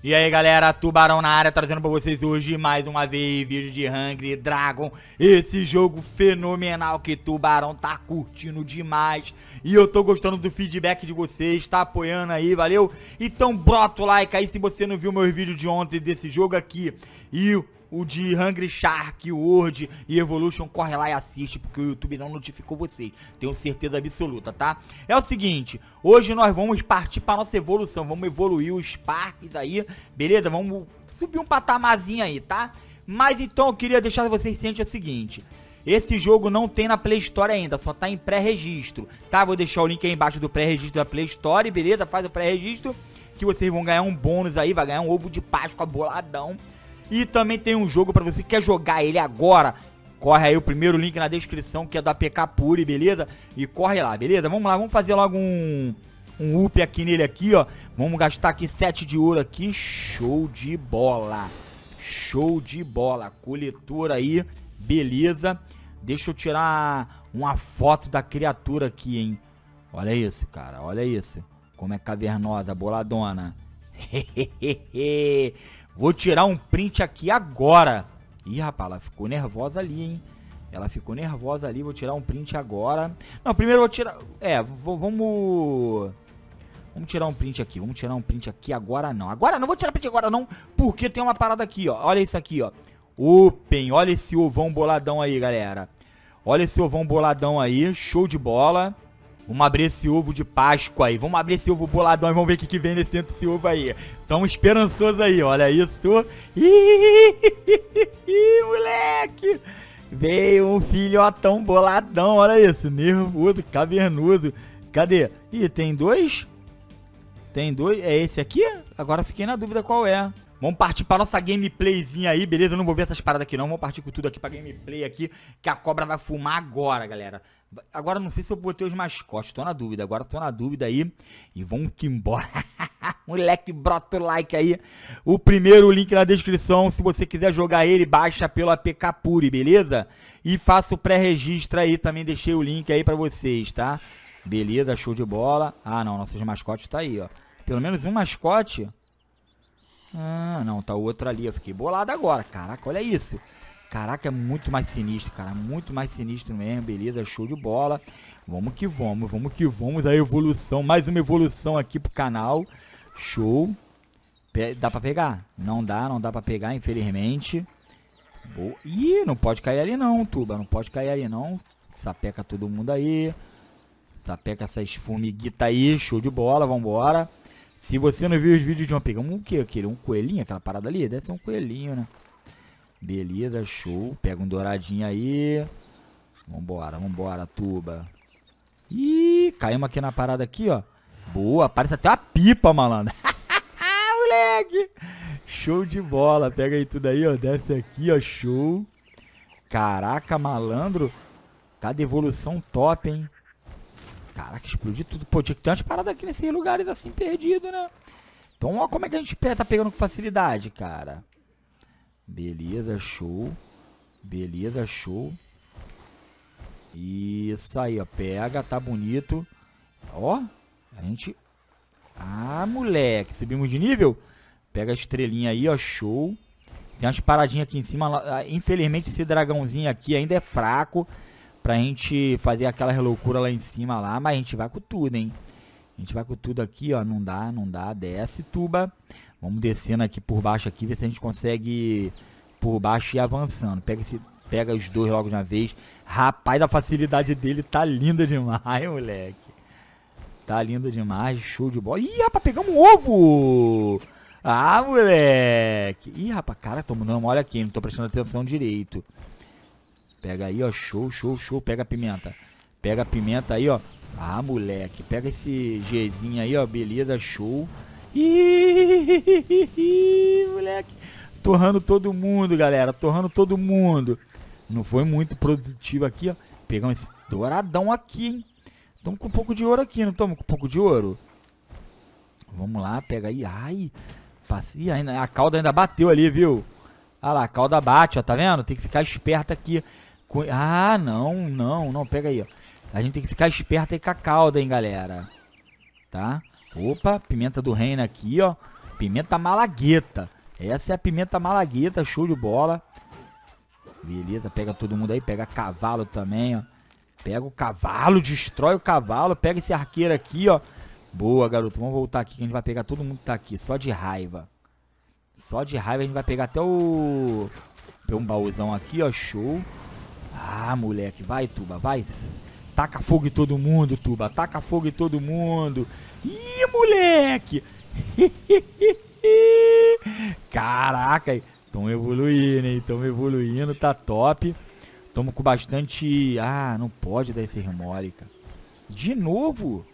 E aí galera, Tubarão na área, trazendo pra vocês hoje mais uma vez vídeo de Hungry Dragon Esse jogo fenomenal que Tubarão tá curtindo demais E eu tô gostando do feedback de vocês, tá apoiando aí, valeu? Então bota o like aí se você não viu meus vídeos de ontem desse jogo aqui E o de Hungry Shark, Word e Evolution, corre lá e assiste, porque o YouTube não notificou vocês. Tenho certeza absoluta, tá? É o seguinte, hoje nós vamos partir para nossa evolução, vamos evoluir os parques aí, beleza? Vamos subir um patamarzinho aí, tá? Mas então eu queria deixar vocês cientes o seguinte... Esse jogo não tem na Play Store ainda, só tá em pré-registro, tá? Vou deixar o link aí embaixo do pré-registro da Play Store, beleza? Faz o pré-registro que vocês vão ganhar um bônus aí, vai ganhar um ovo de Páscoa boladão e também tem um jogo para você que quer jogar ele agora. Corre aí o primeiro link na descrição, que é do APK Puri, beleza? E corre lá, beleza? Vamos lá, vamos fazer logo um, um up aqui nele aqui, ó. Vamos gastar aqui 7 de ouro aqui. Show de bola. Show de bola. Coletora aí, beleza. Deixa eu tirar uma foto da criatura aqui, hein. Olha isso, cara, olha isso. Como é cavernosa, boladona. Hehehehe. Vou tirar um print aqui agora. Ih, rapaz, ela ficou nervosa ali, hein? Ela ficou nervosa ali, vou tirar um print agora. Não, primeiro vou tirar... É, vamos... Vamos tirar um print aqui, vamos tirar um print aqui agora não. Agora não vou tirar print agora não, porque tem uma parada aqui, ó. Olha isso aqui, ó. Open, olha esse ovão boladão aí, galera. Olha esse ovão boladão aí, show de bola. Vamos abrir esse ovo de Páscoa aí. Vamos abrir esse ovo boladão e vamos ver o que, que vem nesse dentro desse ovo aí. Tão esperançoso aí, olha isso. Ih, moleque! Veio um filhotão boladão, olha isso. Nervoso, cavernudo. Cadê? Ih, tem dois? Tem dois? É esse aqui? Agora fiquei na dúvida qual é. Vamos partir pra nossa gameplayzinha aí, beleza? Eu não vou ver essas paradas aqui não, vamos partir com tudo aqui pra gameplay aqui, que a cobra vai fumar agora, galera. Agora não sei se eu botei os mascotes, tô na dúvida, agora tô na dúvida aí. E vamos que embora. Moleque, brota o like aí. O primeiro link na descrição, se você quiser jogar ele, baixa pelo APK Puri, beleza? E faça o pré-registro aí também, deixei o link aí pra vocês, tá? Beleza, show de bola. Ah não, nossos mascotes tá aí, ó. Pelo menos um mascote ah, não, tá outra ali. Eu fiquei bolado agora. Caraca, olha isso. Caraca, é muito mais sinistro, cara. Muito mais sinistro mesmo. Beleza, show de bola. Vamos que vamos, vamos que vamos. A evolução, mais uma evolução aqui pro canal. Show. Pe dá pra pegar? Não dá, não dá pra pegar, infelizmente. Boa. Ih, não pode cair ali não, Tuba. Não pode cair ali não. Sapeca todo mundo aí. Sapeca essas formiguitas aí. Show de bola, vambora. Se você não viu os vídeos de ontem, um o que aquele? Um coelhinho, aquela parada ali? Deve ser um coelhinho, né? Beleza, show. Pega um douradinho aí. Vambora, vambora, tuba. Ih, caímos aqui na parada aqui, ó. Boa, parece até uma pipa, malandro. Moleque! Show de bola. Pega aí tudo aí, ó. Desce aqui, ó. Show. Caraca, malandro. Tá de evolução top, hein? Caraca, explodiu tudo. Pô, tinha que ter umas paradas aqui nesses lugares assim, perdido, né? Então, ó, como é que a gente tá pegando com facilidade, cara. Beleza, show. Beleza, show. Isso aí, ó. Pega, tá bonito. Ó, a gente... Ah, moleque, subimos de nível. Pega a estrelinha aí, ó, show. Tem umas paradinhas aqui em cima. Ah, infelizmente, esse dragãozinho aqui ainda é fraco pra gente fazer aquela loucura lá em cima lá, mas a gente vai com tudo, hein? A gente vai com tudo aqui, ó, não dá, não dá, desce, tuba. Vamos descendo aqui por baixo aqui, ver se a gente consegue por baixo e avançando. Pega esse, pega os dois logo de uma vez. Rapaz, a facilidade dele tá linda demais, moleque. Tá linda demais, show de bola. Ih, rapaz, pegamos um ovo! Ah, moleque! Ih, rapaz, cara, tô mudando uma olha aqui, não tô prestando atenção direito. Pega aí, ó. Show, show, show. Pega a pimenta. Pega a pimenta aí, ó. Ah, moleque. Pega esse Gzinho aí, ó. Beleza, show. Ih, moleque. Torrando todo mundo, galera. Torrando todo mundo. Não foi muito produtivo aqui, ó. Pegamos esse douradão aqui, hein. Tamo com um pouco de ouro aqui, não tamo com um pouco de ouro? Vamos lá, pega aí. Ai. Passei ainda. A cauda ainda bateu ali, viu? Olha lá, a cauda bate, ó. Tá vendo? Tem que ficar esperto aqui. Ah, não, não, não, pega aí, ó. A gente tem que ficar esperto aí com a calda, hein, galera. Tá? Opa, pimenta do reino aqui, ó. Pimenta malagueta. Essa é a pimenta malagueta, show de bola. Beleza, pega todo mundo aí, pega cavalo também, ó. Pega o cavalo, destrói o cavalo, pega esse arqueiro aqui, ó. Boa, garoto, vamos voltar aqui que a gente vai pegar todo mundo que tá aqui, só de raiva. Só de raiva a gente vai pegar até o... Tem um baúzão aqui, ó, show. Ah, moleque, vai, Tuba, vai. Taca fogo em todo mundo, Tuba. Taca fogo em todo mundo. Ih, moleque! Caraca, estão evoluindo, hein? Estão evoluindo, tá top. Tomo com bastante... Ah, não pode dar esse remole, De novo?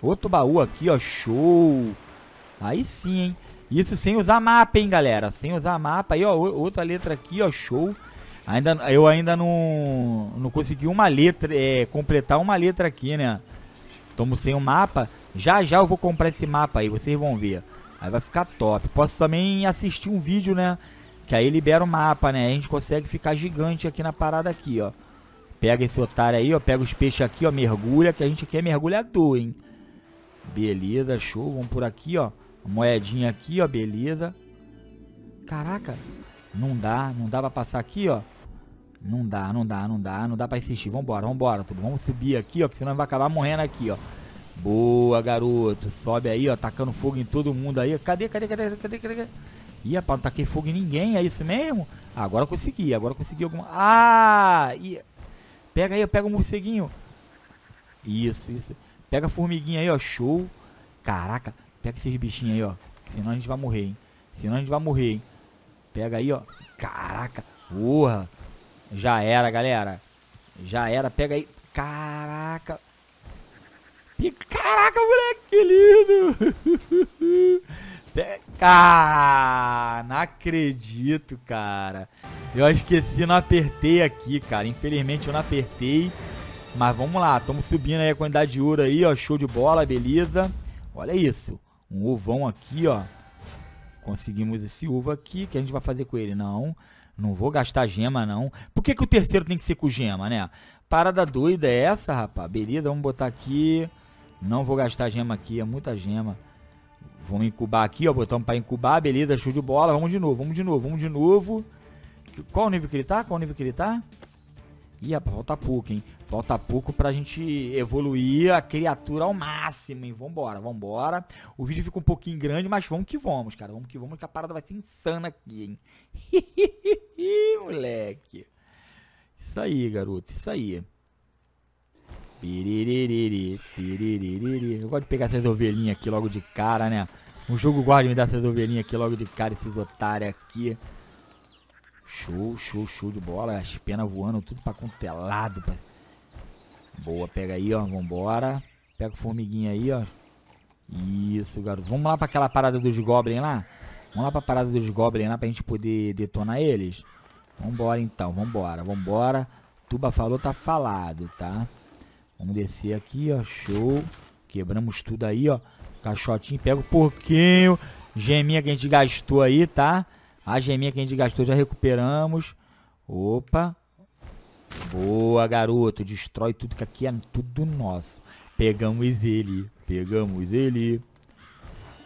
Outro baú aqui, ó. Show! Aí sim, hein? Isso sem usar mapa, hein, galera? Sem usar mapa. Aí, ó, outra letra aqui, ó. Show! Ainda, eu ainda não, não consegui uma letra, é, completar uma letra aqui, né? Estamos sem o um mapa. Já já eu vou comprar esse mapa aí, vocês vão ver. Aí vai ficar top. Posso também assistir um vídeo, né? Que aí libera o mapa, né? A gente consegue ficar gigante aqui na parada aqui, ó. Pega esse otário aí, ó. Pega os peixes aqui, ó. Mergulha, que a gente aqui é mergulhador, hein? Beleza, show. Vamos por aqui, ó. Moedinha aqui, ó. Beleza. Caraca, não dá, não dá pra passar aqui, ó. Não dá, não dá, não dá, não dá pra insistir. Vambora, vambora, tudo. Vamos subir aqui, ó, que senão vai acabar morrendo aqui, ó. Boa, garoto. Sobe aí, ó, tacando fogo em todo mundo aí. Cadê, cadê, cadê, cadê, cadê? cadê? Ih, rapaz, não taquei fogo em ninguém, é isso mesmo? Agora agora consegui, agora consegui alguma... Ah! E... Pega aí, pega o um morceguinho. Isso, isso. Pega a formiguinha aí, ó, show. Caraca, pega esses bichinhos aí, ó. Senão a gente vai morrer, hein. Senão a gente vai morrer, hein. Pega aí, ó. Caraca. Urra. Já era, galera. Já era. Pega aí. Caraca. Caraca, moleque, que lindo. Ah, não acredito, cara. Eu esqueci, não apertei aqui, cara. Infelizmente eu não apertei. Mas vamos lá, estamos subindo aí a quantidade de ouro aí, ó. Show de bola, beleza. Olha isso. Um ovão aqui, ó. Conseguimos esse uva aqui, que a gente vai fazer com ele? Não, não vou gastar gema, não. Por que, que o terceiro tem que ser com gema, né? Parada doida é essa, rapaz? Beleza, vamos botar aqui. Não vou gastar gema aqui, é muita gema. Vamos incubar aqui, ó, botamos para incubar, beleza, show de bola. Vamos de novo, vamos de novo, vamos de novo. Qual o nível que ele tá? Qual o nível que ele tá? E falta pouco, hein? Falta pouco pra gente evoluir a criatura ao máximo, hein? Vambora, vambora. O vídeo fica um pouquinho grande, mas vamos que vamos, cara. Vamos que vamos, que a parada vai ser insana aqui, hein? moleque. Isso aí, garoto, isso aí. Eu gosto de pegar essas ovelhinhas aqui logo de cara, né? O jogo gosta de me dar essas ovelhinhas aqui logo de cara, esses otários aqui. Show, show, show de bola. As penas voando, tudo pra contelado. É pra... Boa, pega aí, ó. Vambora. Pega o formiguinha aí, ó. Isso, garoto. Vamos lá pra aquela parada dos Goblin lá? Vamos lá pra parada dos Goblin lá pra gente poder detonar eles? Vambora então, vambora, vambora. Tuba falou, tá falado, tá? Vamos descer aqui, ó. Show. Quebramos tudo aí, ó. Caixotinho, pega o porquinho. Geminha que a gente gastou aí, Tá? A geminha que a gente gastou já recuperamos. Opa. Boa, garoto. Destrói tudo que aqui é tudo nosso. Pegamos ele. Pegamos ele.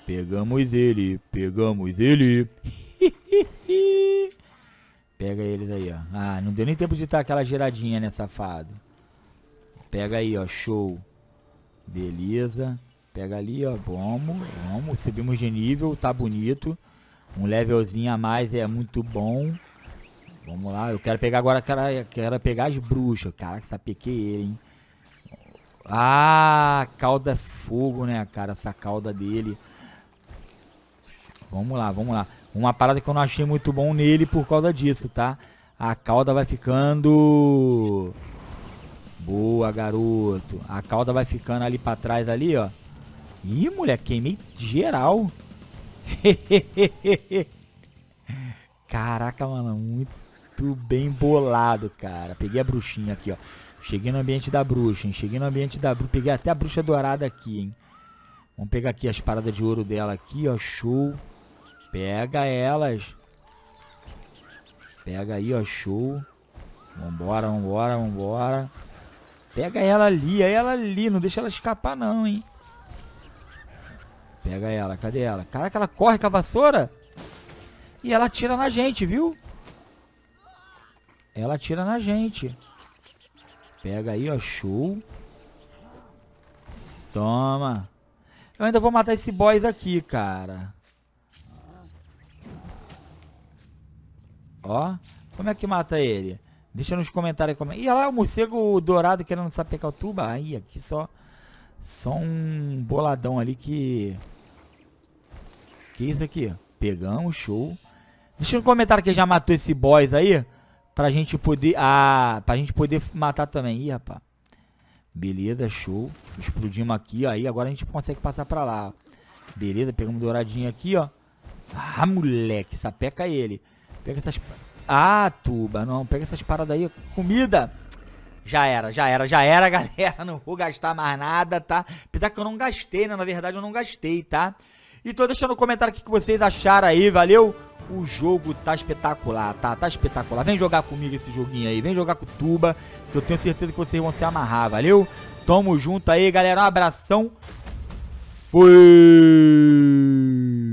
Pegamos ele. Pegamos ele. Pega eles aí, ó. Ah, não deu nem tempo de estar aquela geradinha, né, safado? Pega aí, ó. Show. Beleza. Pega ali, ó. Vamos, vamos. Subimos de nível. Tá bonito. Um levelzinho a mais é muito bom. Vamos lá, eu quero pegar agora, cara, quero pegar as bruxas. Caraca, sapequei ele, hein? Ah, cauda é fogo, né, cara? Essa cauda dele. Vamos lá, vamos lá. Uma parada que eu não achei muito bom nele por causa disso, tá? A cauda vai ficando... Boa, garoto. A cauda vai ficando ali pra trás ali, ó. Ih, moleque, queimei geral. Caraca, mano, muito bem bolado, cara. Peguei a bruxinha aqui, ó. Cheguei no ambiente da bruxa, hein? Cheguei no ambiente da bruxa. Peguei até a bruxa dourada aqui, hein? Vamos pegar aqui as paradas de ouro dela aqui, ó. Show. Pega elas. Pega aí, ó. Show. Vambora, vambora, vambora. Pega ela ali, ela ali. Não deixa ela escapar não, hein? Pega ela, cadê ela? Caraca, ela corre com a vassoura. E ela atira na gente, viu? Ela atira na gente. Pega aí, ó, show. Toma. Eu ainda vou matar esse boys aqui, cara. Ó, como é que mata ele? Deixa nos comentários como é. Ih, olha lá o morcego dourado querendo sapecar o tuba. Aí, aqui só... Só um boladão ali que... Que isso aqui? Pegamos, show. Deixa no comentário que já matou esse boss aí. Pra gente poder... Ah, pra gente poder matar também. Ih, rapaz. Beleza, show. Explodimos aqui, ó. Aí agora a gente consegue passar pra lá. Beleza, pegamos douradinho aqui, ó. Ah, moleque. Sapeca ele. Pega essas... Ah, tuba. Não, pega essas paradas aí. Comida. Já era, já era, já era, galera. Não vou gastar mais nada, tá? Apesar que eu não gastei, né? Na verdade, eu não gastei, Tá? Então deixa deixando no comentário o que, que vocês acharam aí, valeu? O jogo tá espetacular, tá? Tá espetacular. Vem jogar comigo esse joguinho aí, vem jogar com o Tuba, que eu tenho certeza que vocês vão se amarrar, valeu? Tamo junto aí, galera. Um abração. Fui!